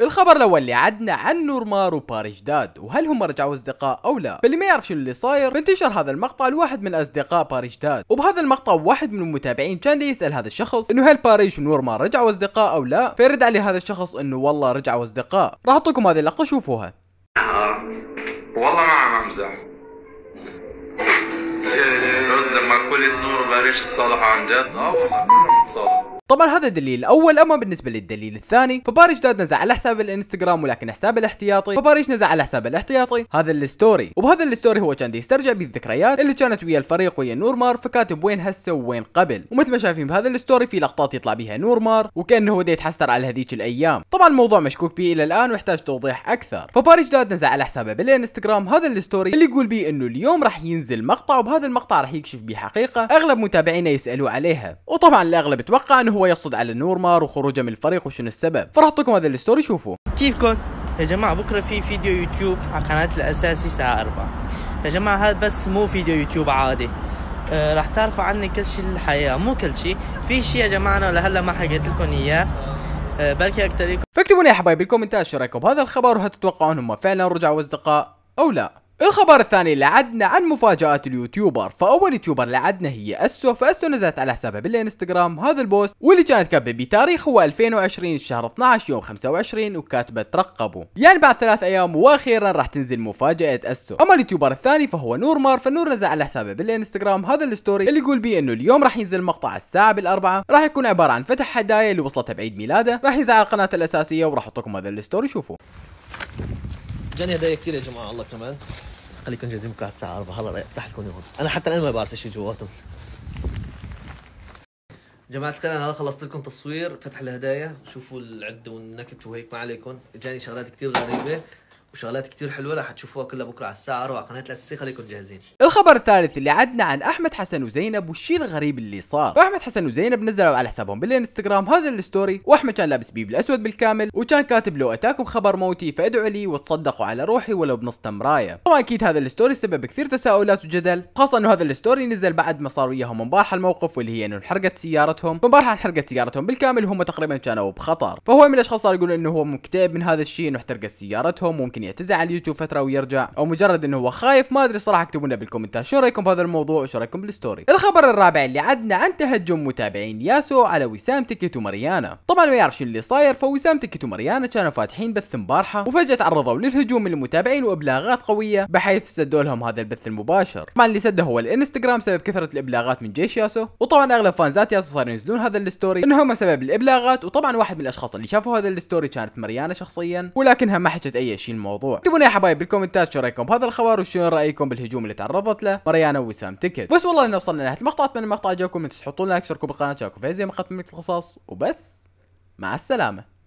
الخبر الاول اللي عدنا عن نورمار وباري جداد وهل هم رجعوا اصدقاء او لا فاللي ما يعرف شنو اللي صاير بنتشر هذا المقطع لواحد من اصدقاء باري جداد وبهذا المقطع واحد من المتابعين كان يسال هذا الشخص انه هل باريش ونورمار رجعوا اصدقاء او لا فيرد عليه هذا الشخص انه والله رجعوا اصدقاء راح اعطيكم هذه اللقطه شوفوها والله ما عم امزح رد لما كل نور وباريش تصالحوا عن جد اه والله طبعا هذا الدليل الاول اما بالنسبه للدليل الثاني فباريش داد نزع على حساب الانستغرام ولكن حساب الاحتياطي فباريش نزع على حساب الاحتياطي هذا الستوري وبهذا الستوري هو كان يسترجع بالذكريات اللي كانت ويا الفريق ويا نورمار فكاتب وين هسه وين قبل ومثل ما شايفين بهذا الستوري في لقطات يطلع بها نورمار وكانه هو يتحسر على هذيك الايام طبعا الموضوع مشكوك به الى الان ويحتاج توضيح اكثر فباريش داد نزع على حسابه بالانستغرام هذا الستوري اللي يقول بيه انه اليوم راح ينزل مقطع وبهذا المقطع راح يكشف بيه حقيقه اغلب متابعينا يسالوا عليها وطبعا الاغلب اتوقع انه هو يقصد على نورمار وخروجه من الفريق وشنو السبب فراح اعطيكم هذا الستوري شوفوه كيفكم يا جماعه بكره في فيديو يوتيوب على قناه الاساسي الساعه 4 يا جماعه هذا بس مو فيديو يوتيوب عادي أه راح تعرفوا عني كل شيء الحياه مو كل شيء في شيء يا جماعه انا لهلا ما حكيت لكم اياه أه بركي اكتر فاكتبوا لي يا حبايبي بالكومنتات شو رايكم بهذا الخبر وهل تتوقعون هم فعلا رجعوا اصدقاء او لا الخبر الثاني اللي عدنا عن مفاجآت اليوتيوبر فأول يوتيوبر اللي عدنا هي أسو فأسو نزلت على حسابها بالإنستغرام هذا البوست واللي كانت كاتبة بتاريخ هو 2020 شهر 12 يوم 25 وكاتبة ترقبوا يعني بعد ثلاث أيام وأخيرا راح تنزل مفاجأة أسو أما اليوتيوبر الثاني فهو نور مار فنور نزل على حسابه بالإنستغرام هذا الستوري اللي يقول بيه إنه اليوم راح ينزل مقطع الساعة بالأربعة راح يكون عبارة عن فتح هدايا اللي وصلتها بعيد ميلاده راح ينزل على القناة الأساسية وراح أحطكم هذا الستوري شوفوه جاني يعني هدايا كثير يا جماعه الله كمان خليكم جاهزين بكره الساعه 4 هلا رح افتح لكم اياهم انا حتى الان ما بعرف ايش جواتهم جماعة الخير انا خلصت لكم تصوير فتح الهدايا شوفوا العدة والنكت وهيك ما عليكم جاني شغلات كثير غريبة وشغلات كتير حلوه رح تشوفوها كلها بكره على الساعه 4 قناه الاساسي خليكم جاهزين الخبر الثالث اللي عدنا عن احمد حسن وزينب والشيء الغريب اللي صار فاحمد حسن وزينب نزلوا على حسابهم بالانستغرام هذا الستوري واحمد كان لابس بيب الاسود بالكامل وكان كاتب لو اتاكم خبر موتي فادعوا لي وتصدقوا على روحي ولو بنص تمرايه طبعا اكيد هذا الستوري سبب كثير تساؤلات وجدل خاصه انه هذا الستوري نزل بعد ما صار وياهم امبارح الموقف واللي هي انه انحرقت سيارتهم امبارح انحرقت سيارتهم بالكامل وهم تقريبا كانوا بخطر فهو من الاشخاص صار يقول انه هو مكتئب من هذا الشيء انه احترقت سيارتهم ممكن يعتزل على اليوتيوب فتره ويرجع او مجرد انه هو خايف ما ادري صراحه اكتبوا لنا بالكومنتات شو رايكم بهذا الموضوع وشو رايكم بالستوري الخبر الرابع اللي عدنا عن تهجم متابعين ياسو على وسام تيكيت ومريانا طبعا ما يعرف شو اللي صاير فوسام تيكيت ومريانا كانوا فاتحين بث امبارحه وفجاه تعرضوا للهجوم من المتابعين وابلاغات قويه بحيث سدوا لهم هذا البث المباشر طبعا اللي سده هو الانستغرام سبب كثره الابلاغات من جيش ياسو وطبعا اغلب فانزات ياسو صاروا ينزلون هذا الستوري انهم سبب الابلاغات وطبعا واحد من الاشخاص اللي شافوا هذا الستوري كانت مريانا شخصيا ولكنها ما حكت اي شيء الموضوع اكتبوا يا حبايب بالكومنتات شو رايكم بهذا الخبر وشو رايكم بالهجوم اللي تعرضت له مريانا وسام تكت بس والله انه وصلنا لنهايه المقطع اتمنى المقطع عجبكم انتم تحطوا لنا لايك شاركوا بالقناه شاركوا في زي ما قناه ملك القصص وبس مع السلامه